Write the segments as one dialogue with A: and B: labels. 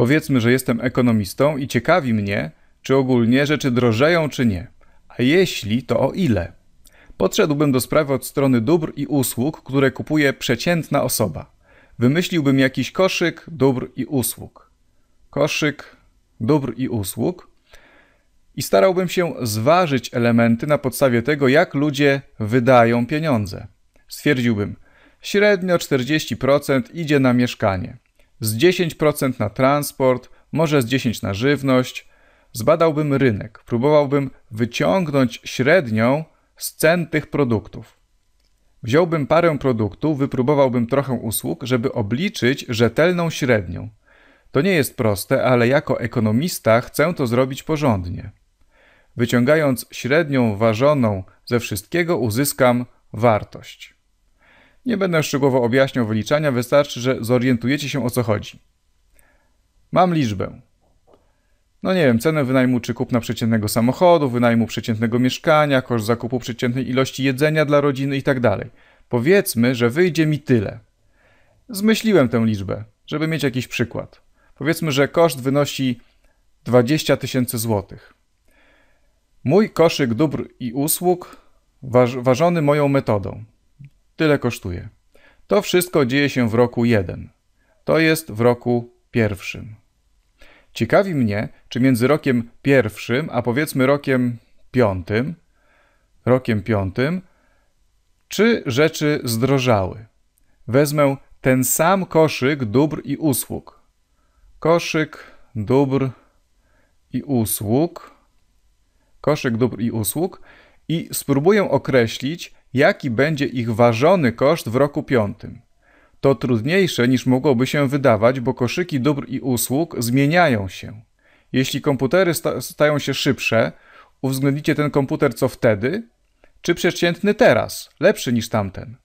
A: Powiedzmy, że jestem ekonomistą i ciekawi mnie, czy ogólnie rzeczy drożeją, czy nie. A jeśli, to o ile? Podszedłbym do sprawy od strony dóbr i usług, które kupuje przeciętna osoba. Wymyśliłbym jakiś koszyk dóbr i usług. Koszyk dóbr i usług. I starałbym się zważyć elementy na podstawie tego, jak ludzie wydają pieniądze. Stwierdziłbym, średnio 40% idzie na mieszkanie z 10% na transport, może z 10% na żywność. Zbadałbym rynek, próbowałbym wyciągnąć średnią z cen tych produktów. Wziąłbym parę produktów, wypróbowałbym trochę usług, żeby obliczyć rzetelną średnią. To nie jest proste, ale jako ekonomista chcę to zrobić porządnie. Wyciągając średnią ważoną ze wszystkiego, uzyskam wartość. Nie będę szczegółowo objaśniał wyliczania, wystarczy, że zorientujecie się o co chodzi. Mam liczbę. No nie wiem, cenę wynajmu czy kupna przeciętnego samochodu, wynajmu przeciętnego mieszkania, koszt zakupu przeciętnej ilości jedzenia dla rodziny itd. Tak Powiedzmy, że wyjdzie mi tyle. Zmyśliłem tę liczbę, żeby mieć jakiś przykład. Powiedzmy, że koszt wynosi 20 tysięcy złotych. Mój koszyk dóbr i usług waż, ważony moją metodą. Tyle kosztuje. To wszystko dzieje się w roku 1. To jest w roku pierwszym. Ciekawi mnie, czy między rokiem pierwszym, a powiedzmy rokiem piątym, rokiem piątym, czy rzeczy zdrożały. Wezmę ten sam koszyk dóbr i usług. Koszyk dóbr i usług. Koszyk dóbr i usług i spróbuję określić, jaki będzie ich ważony koszt w roku piątym. To trudniejsze niż mogłoby się wydawać, bo koszyki dóbr i usług zmieniają się. Jeśli komputery sta stają się szybsze, uwzględnicie ten komputer co wtedy, czy przeciętny teraz, lepszy niż tamten.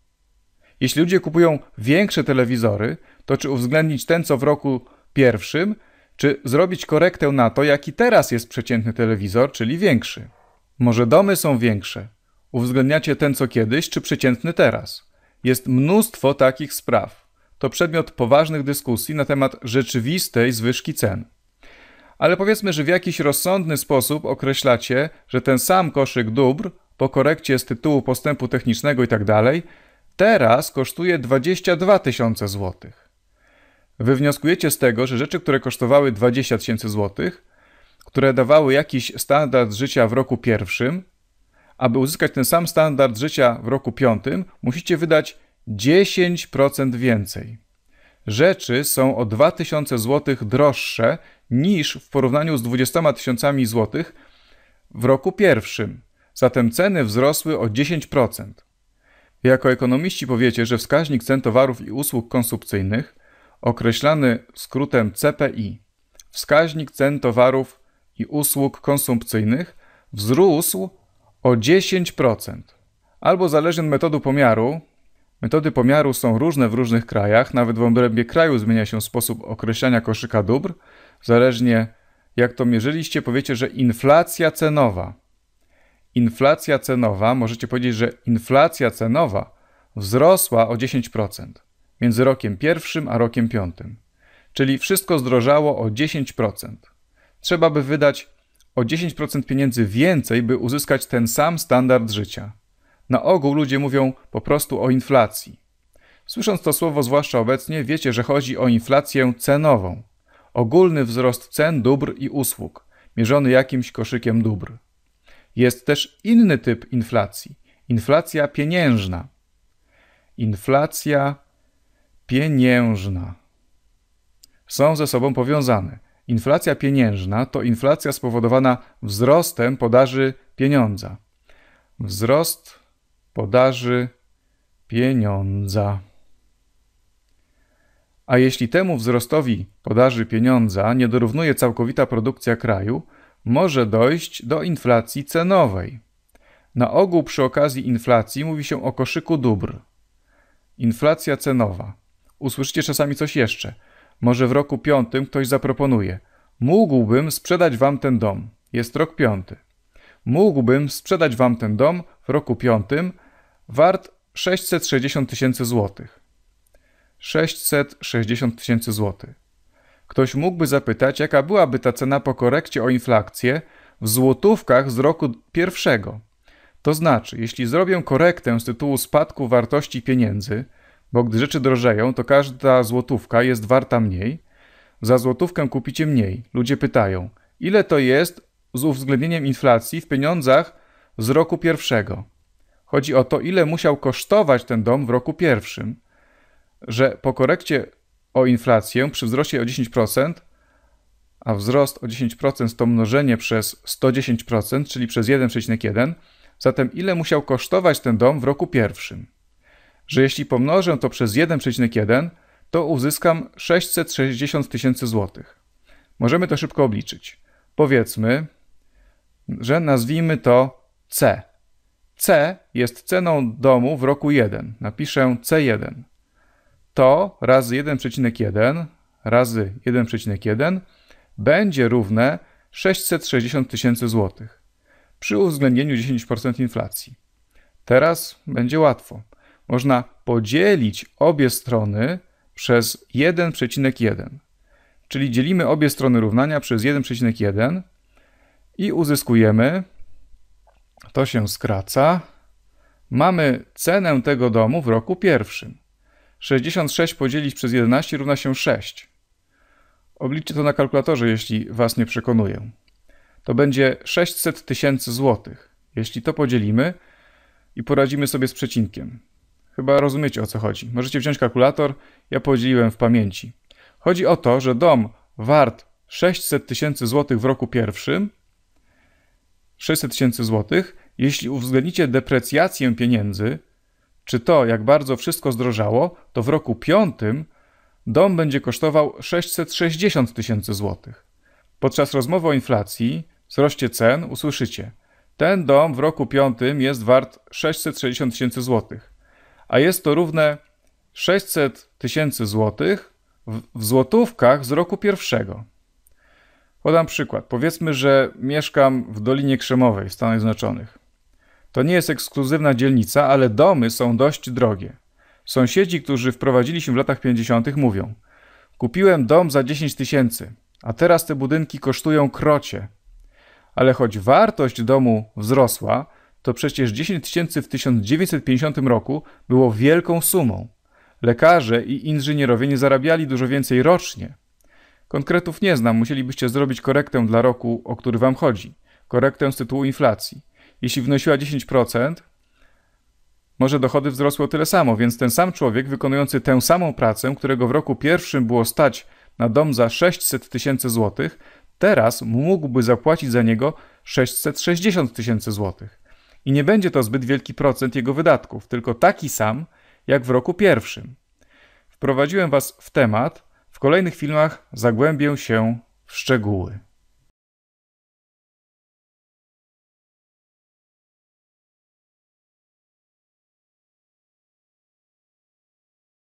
A: Jeśli ludzie kupują większe telewizory, to czy uwzględnić ten co w roku pierwszym, czy zrobić korektę na to, jaki teraz jest przeciętny telewizor, czyli większy. Może domy są większe, Uwzględniacie ten co kiedyś, czy przeciętny teraz? Jest mnóstwo takich spraw. To przedmiot poważnych dyskusji na temat rzeczywistej zwyżki cen. Ale powiedzmy, że w jakiś rozsądny sposób określacie, że ten sam koszyk dóbr po korekcie z tytułu postępu technicznego itd. Tak teraz kosztuje 22 tysiące złotych. Wywnioskujecie z tego, że rzeczy, które kosztowały 20 tysięcy złotych, które dawały jakiś standard życia w roku pierwszym, aby uzyskać ten sam standard życia w roku piątym, musicie wydać 10% więcej. Rzeczy są o 2000 zł droższe niż w porównaniu z 20 tysiącami złotych w roku pierwszym. Zatem ceny wzrosły o 10%. Jako ekonomiści powiecie, że wskaźnik cen towarów i usług konsumpcyjnych, określany skrótem CPI, wskaźnik cen towarów i usług konsumpcyjnych, wzrósł o 10%. Albo zależy od metody pomiaru. Metody pomiaru są różne w różnych krajach, nawet w obrębie kraju zmienia się sposób określania koszyka dóbr. Zależnie jak to mierzyliście, powiecie, że inflacja cenowa. Inflacja cenowa, możecie powiedzieć, że inflacja cenowa wzrosła o 10% między rokiem pierwszym a rokiem piątym. Czyli wszystko zdrożało o 10%. Trzeba by wydać o 10% pieniędzy więcej, by uzyskać ten sam standard życia. Na ogół ludzie mówią po prostu o inflacji. Słysząc to słowo, zwłaszcza obecnie, wiecie, że chodzi o inflację cenową. Ogólny wzrost cen dóbr i usług, mierzony jakimś koszykiem dóbr. Jest też inny typ inflacji inflacja pieniężna. Inflacja pieniężna. Są ze sobą powiązane. Inflacja pieniężna to inflacja spowodowana wzrostem podaży pieniądza. Wzrost podaży pieniądza. A jeśli temu wzrostowi podaży pieniądza nie dorównuje całkowita produkcja kraju, może dojść do inflacji cenowej. Na ogół przy okazji inflacji mówi się o koszyku dóbr. Inflacja cenowa. Usłyszycie czasami coś jeszcze. Może w roku piątym ktoś zaproponuje: Mógłbym sprzedać wam ten dom. Jest rok piąty. Mógłbym sprzedać wam ten dom w roku piątym, wart 660 tysięcy złotych. 660 tysięcy złotych. Ktoś mógłby zapytać, jaka byłaby ta cena po korekcie o inflację w złotówkach z roku pierwszego. To znaczy, jeśli zrobię korektę z tytułu spadku wartości pieniędzy, bo gdy rzeczy drożeją, to każda złotówka jest warta mniej. Za złotówkę kupicie mniej. Ludzie pytają, ile to jest z uwzględnieniem inflacji w pieniądzach z roku pierwszego. Chodzi o to, ile musiał kosztować ten dom w roku pierwszym. Że po korekcie o inflację przy wzroście o 10%, a wzrost o 10% to mnożenie przez 110%, czyli przez 1,1, zatem ile musiał kosztować ten dom w roku pierwszym? że jeśli pomnożę to przez 1,1, to uzyskam 660 tysięcy złotych. Możemy to szybko obliczyć. Powiedzmy, że nazwijmy to C. C jest ceną domu w roku 1. Napiszę C1. To razy 1,1 razy 1,1 będzie równe 660 tysięcy złotych przy uwzględnieniu 10% inflacji. Teraz będzie łatwo można podzielić obie strony przez 1,1. Czyli dzielimy obie strony równania przez 1,1 i uzyskujemy, to się skraca, mamy cenę tego domu w roku pierwszym. 66 podzielić przez 11 równa się 6. Obliczcie to na kalkulatorze, jeśli Was nie przekonuję. To będzie 600 tysięcy złotych. Jeśli to podzielimy i poradzimy sobie z przecinkiem, Chyba rozumiecie o co chodzi. Możecie wziąć kalkulator, ja podzieliłem w pamięci. Chodzi o to, że dom wart 600 tysięcy złotych w roku pierwszym, 600 tysięcy złotych, jeśli uwzględnicie deprecjację pieniędzy, czy to, jak bardzo wszystko zdrożało, to w roku piątym dom będzie kosztował 660 tysięcy złotych. Podczas rozmowy o inflacji, wzroście cen usłyszycie: Ten dom w roku piątym jest wart 660 tysięcy złotych a jest to równe 600 tysięcy złotych w złotówkach z roku pierwszego. Podam przykład. Powiedzmy, że mieszkam w Dolinie Krzemowej w Stanach Zjednoczonych. To nie jest ekskluzywna dzielnica, ale domy są dość drogie. Sąsiedzi, którzy wprowadzili się w latach 50., mówią: Kupiłem dom za 10 tysięcy, a teraz te budynki kosztują krocie. Ale choć wartość domu wzrosła, to przecież 10 tysięcy w 1950 roku było wielką sumą. Lekarze i inżynierowie nie zarabiali dużo więcej rocznie. Konkretów nie znam, musielibyście zrobić korektę dla roku, o który wam chodzi. Korektę z tytułu inflacji. Jeśli wynosiła 10%, może dochody wzrosły o tyle samo, więc ten sam człowiek wykonujący tę samą pracę, którego w roku pierwszym było stać na dom za 600 tysięcy złotych, teraz mógłby zapłacić za niego 660 tysięcy złotych i nie będzie to zbyt wielki procent jego wydatków, tylko taki sam jak w roku pierwszym. Wprowadziłem Was w temat, w kolejnych filmach zagłębię się w szczegóły.